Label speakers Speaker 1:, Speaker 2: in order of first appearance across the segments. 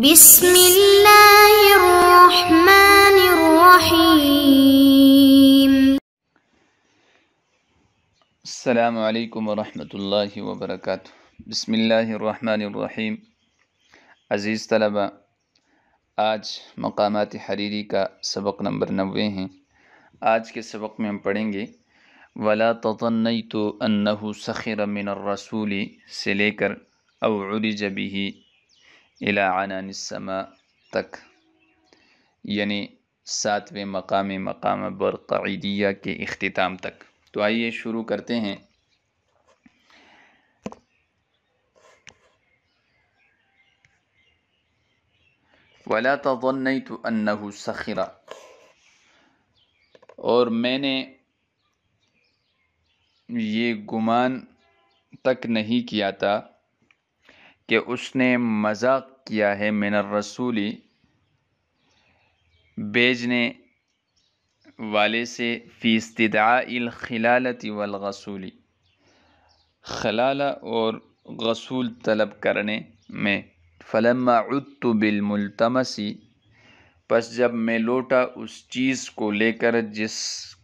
Speaker 1: بسم اللہ الرحمن الرحیم السلام علیکم ورحمۃ اللہ وبرکاتہ بسم اللہ الرحمن الرحیم عزیز طلبہ آج مقامات حریری کا سبق نمبر نوے ہیں آج کے سبق میں ہم پڑھیں گے ولا تَطَنَّيْتُ أَنَّهُ انہ مِنَ الرَّسُولِ سے لے کر عُرِجَ بِهِ عنان السماء تک یعنی ساتویں مقام مقام برقعیدیہ کے اختتام تک تو آئیے شروع کرتے ہیں ولا تون أَنَّهُ سَخِرَ اور میں نے یہ گمان تک نہیں کیا تھا کہ اس نے مذاق کیا ہے من الرسولی بیجنے والے سے فی استدعاء الخلالت والغسولی خلالہ اور غسول طلب کرنے میں فلما عدت بالملتمسی پس جب میں لوٹا اس چیز کو لے کر جس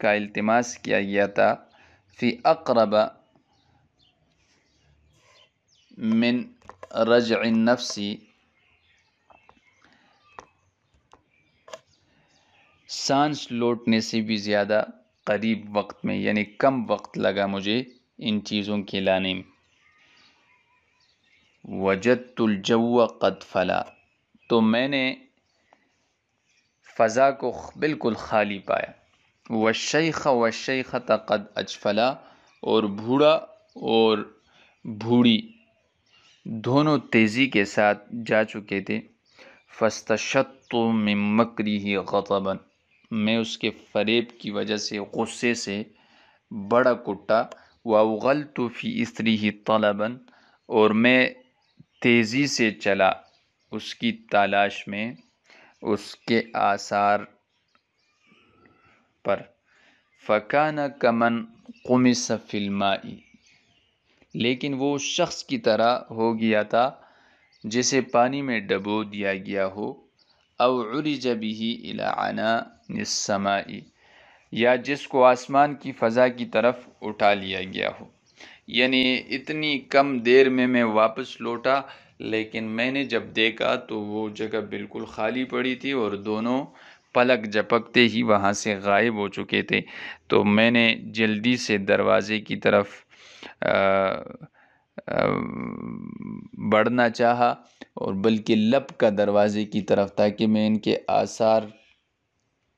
Speaker 1: کا التماس کیا گیا تھا فی اقرب من رجع عنفسی سانس لوٹنے سے بھی زیادہ قریب وقت میں یعنی کم وقت لگا مجھے ان چیزوں کے لانے میں وجدت الجو قد فلا تو میں نے فضا کو بالکل خالی پایا وشیخ وشیخ قد تقد اجفلا اور بھوڑا اور بھوڑی دونوں تیزی کے ساتھ جا چکے تھے فستشت تو مکری ہی میں اس کے فریب کی وجہ سے غصے سے بڑا کٹا و اغل تو فی استری ہی طلباً اور میں تیزی سے چلا اس کی تلاش میں اس کے آثار پر فقا نہ کمن قمص فلمائی لیکن وہ شخص کی طرح ہو گیا تھا جسے پانی میں ڈبو دیا گیا ہو او جب ہی علاسم نسمائی یا جس کو آسمان کی فضا کی طرف اٹھا لیا گیا ہو یعنی اتنی کم دیر میں میں واپس لوٹا لیکن میں نے جب دیکھا تو وہ جگہ بالکل خالی پڑی تھی اور دونوں پلک جپکتے ہی وہاں سے غائب ہو چکے تھے تو میں نے جلدی سے دروازے کی طرف بڑھنا چاہا اور بلکہ لپ کا دروازے کی طرف تاکہ میں ان کے آثار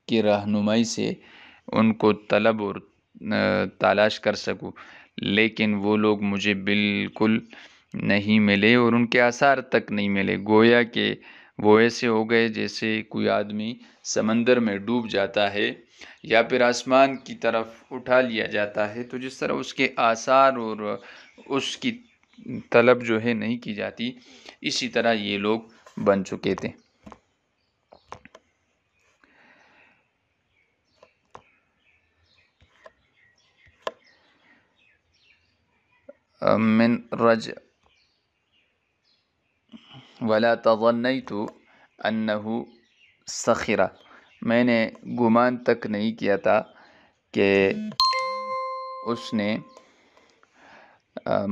Speaker 1: کی رہنمائی سے ان کو طلب اور تلاش کر سکوں لیکن وہ لوگ مجھے بالکل نہیں ملے اور ان کے آثار تک نہیں ملے گویا کہ وہ ایسے ہو گئے جیسے کوئی آدمی سمندر میں ڈوب جاتا ہے یا پھر آسمان کی طرف اٹھا لیا جاتا ہے تو جس طرح اس کے آثار اور اس کی طلب جو ہے نہیں کی جاتی اسی طرح یہ لوگ بن چکے تھے من ولا تغنئی تو سخیرہ میں نے گمان تک نہیں کیا تھا کہ اس نے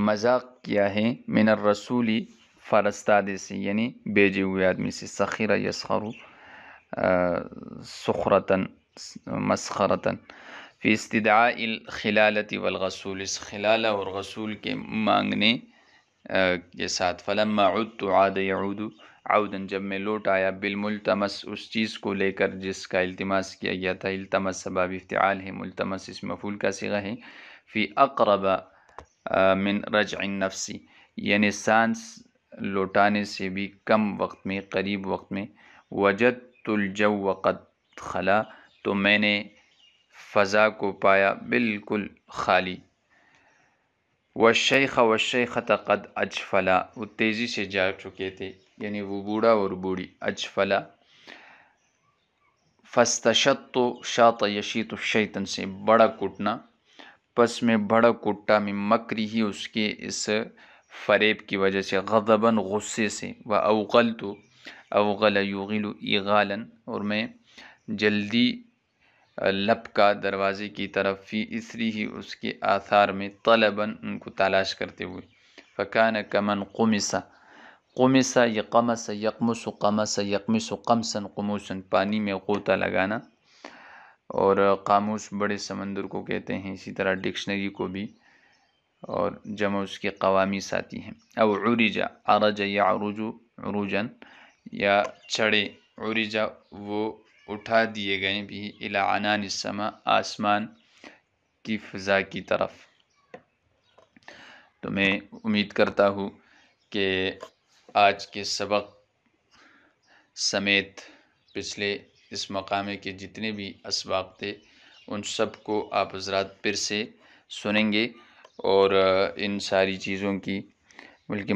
Speaker 1: مذاق کیا ہے من الرسولی فرستادے سے یعنی بیجے ہوئے آدمی سے سخیرہ یسخرو سخرتاً مسخرتاً فی استدا الخلالتی والغسول اس خلالہ اور غسول کے مانگنے کے ساتھ فلم تو عاد یعود عودن جب میں لوٹ آیا بالملتمس اس چیز کو لے کر جس کا التماس کیا گیا تھا التمس سباب افتعال ہے ملتمس اس مفول کا سغہ ہے فی اقرب من رجع نفسی یعنی سانس لوٹانے سے بھی کم وقت میں قریب وقت میں وجد الجو وقت خلا تو میں نے فضا کو پایا بالکل خالی وہ شیخہ و شیخ تقد اجفلا وہ تیزی سے جا چکے تھے یعنی وہ بوڑھا اور بوڑھی اجفلا فستشت تو شاط یشیت الشیطن سے بڑا کٹنا پس میں بڑا کٹا میں مکری ہی اس کے اس فریب کی وجہ سے غضباً غصے سے و اوغل تو اوغل یغل و اور میں جلدی لپ کا دروازے کی طرف فی اسری ہی اس کے آثار میں طلباً ان کو تلاش کرتے ہوئے فکان کمن قمسا قمسا یقمس یکمس و یقمس قمسن و پانی میں غوطہ لگانا اور قاموس بڑے سمندر کو کہتے ہیں اسی طرح ڈکشنری کو بھی اور جمع اس کے قوامی ساتھی ہیں او عریجا عرج یا عروج عروجن یا چڑے عرجا وہ اٹھا دیے گئے بھی اعلیٰ السما آسمان کی فضا کی طرف تو میں امید کرتا ہوں کہ آج کے سبق سمیت پچھلے اس مقامے کے جتنے بھی اسباق تھے ان سب کو آپ حضرات پھر سے سنیں گے اور ان ساری چیزوں کی بلکہ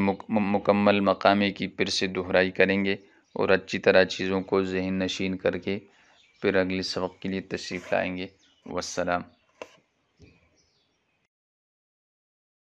Speaker 1: مکمل مقامے کی پھر سے دہرائی کریں گے اور اچھی طرح چیزوں کو ذہن نشین کر کے پھر اگلے سبق کے لیے تشریف لائیں گے والسلام